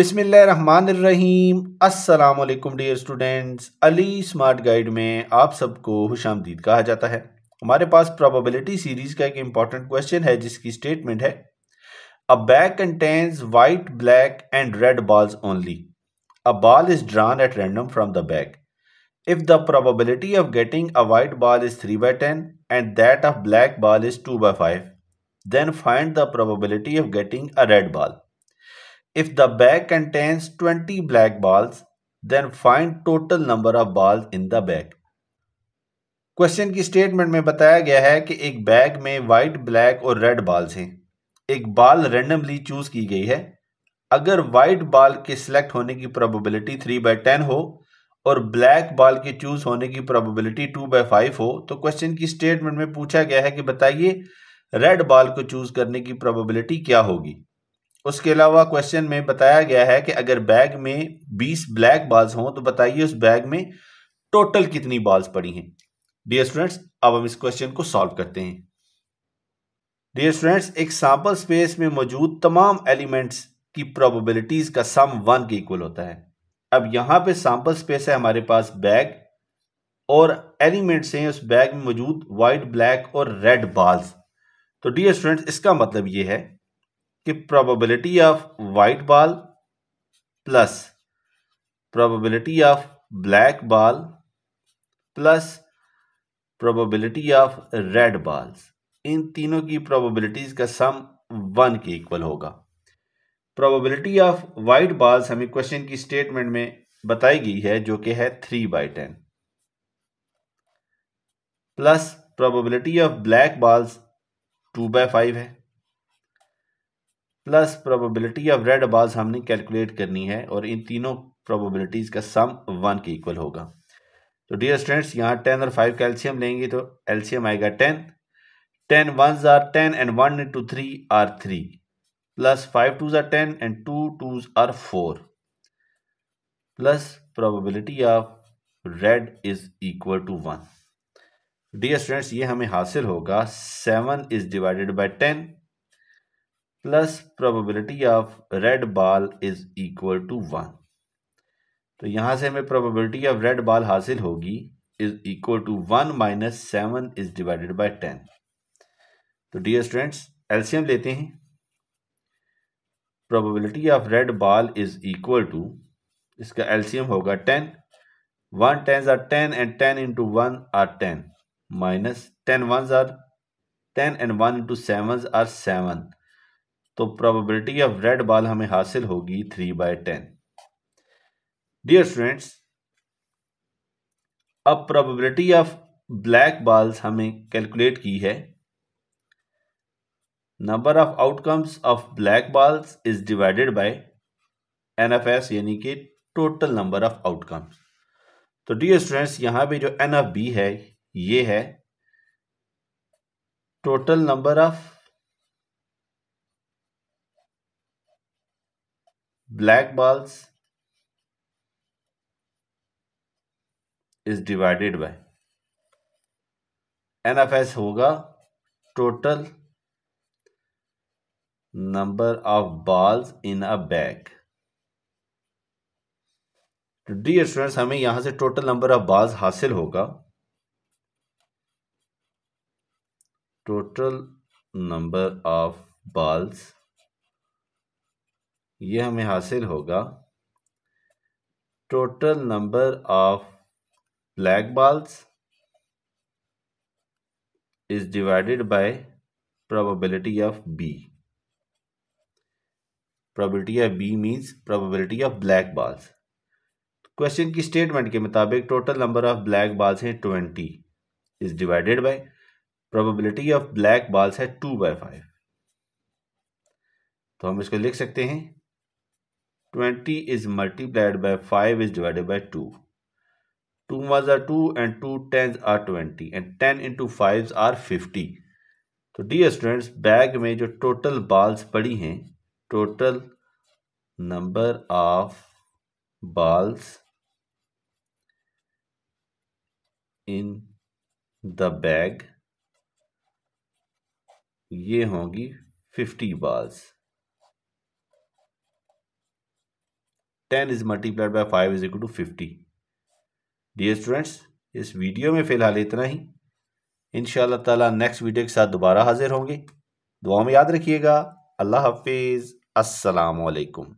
बिसमीम असलकुम dear students Ali smart guide में आप सबको खुश आमदीद कहा जाता है हमारे पास प्रोबेबिलिटी सीरीज़ का एक इंपॉर्टेंट क्वेश्चन है जिसकी स्टेटमेंट है a bag contains white black and red balls only a ball is drawn at random from the bag if the probability of getting a white ball is three by ten and that of black ball is two by five then find the probability of getting a red ball If the bag contains 20 black balls, then find total number of balls in the bag. Question की statement में बताया गया है कि एक bag में white black और red balls हैं एक बॉल रेंडमली चूज की गई है अगर वाइट बॉल के सिलेक्ट होने की प्रोबेबिलिटी थ्री बाय टेन हो और ब्लैक बॉल के चूज होने की प्रोबेबिलिटी टू बाय फाइव हो तो क्वेश्चन की स्टेटमेंट में पूछा गया है कि बताइए रेड बॉल को चूज करने की प्रोबेबिलिटी क्या होगी उसके अलावा क्वेश्चन में बताया गया है कि अगर बैग में 20 ब्लैक बॉल्स हों तो बताइए उस बैग में टोटल कितनी बॉल्स पड़ी हैं डियर स्टूडेंट्स अब हम इस क्वेश्चन को सॉल्व करते हैं डियर स्टूडेंट्स एक सैंपल स्पेस में मौजूद तमाम एलिमेंट्स की प्रोबेबिलिटीज का सम वन के इक्वल होता है अब यहां पे सैंपल स्पेस है हमारे पास बैग और एलिमेंट्स हैं उस बैग में मौजूद व्हाइट ब्लैक और रेड बॉल्स तो डियर स्टूडेंट्स इसका मतलब ये है कि probability of white ball plus probability of black ball plus probability of red balls इन तीनों की प्रोबेबिलिटीज़ का सम वन के इक्वल होगा प्रोबेबिलिटी ऑफ वाइट बॉल्स हमें क्वेश्चन की स्टेटमेंट में बताई गई है जो कि है three by ten plus probability of black balls two by five है plus probability of red balls हमने कैलकुलेट करनी है और इन तीनों प्रोबेबिलिटीज़ का सम वन के इक्वल होगा तो डियर स्टूडेंट्स यहाँ टेन और फाइव कैल्शियम लेंगे तो एल्शियम आएगा ten ten one R ten and one two three R three plus five twos R ten and two twos R four plus probability of red is equal to one dear students ये हमें हासिल होगा seven is divided by ten plus probability of red ball is equal to one तो यहां से हमें probability of red ball हासिल होगी is equal to one minus seven is divided by ten तो डियर स्टूडेंट्स एल्शियम लेते हैं probability of red ball is equal to इसका एल्शियम होगा ten one ten R ten and ten into one R ten minus ten one R ten and one into seven R seven तो probability of red ball हमें हासिल होगी three by ten dear students अब probability of black balls हमें calculate की है number of outcomes of black balls is divided by NFS यानी कि टोटल नंबर ऑफ आउटकम्स तो डियर स्टूडेंट्स यहां पे जो एन एफ बी है ये है total number of black balls is divided by NFS होगा total number of balls in a bag तो डी स्टूडेंट्स हमें यहां से टोटल नंबर ऑफ बाल्स हासिल होगा टोटल नंबर ऑफ बाल्स ये हमें हासिल होगा total number of black balls is divided by probability of B probability of B means probability of black balls question की स्टेटमेंट के मुताबिक total number of black balls हैं twenty is divided by probability of black balls है two by five तो हम इसको लिख सकते हैं 20 is multiplied by 5 is divided by 2. 2 ones are 2 and 2 tens are 20 and 10 into 5s are 50. तो dear students bag में जो टोटल बॉल्स पड़ी हैं total number of balls in the bag ये होंगी fifty balls ten is multiplied by five is equal to fifty dear students इस video में फ़िलहाल इतना ही इन ताला नेक्स्ट वीडियो के साथ दोबारा हाजिर होंगे दुआ में याद रखिएगा अल्लाह हाफिज़ असलकम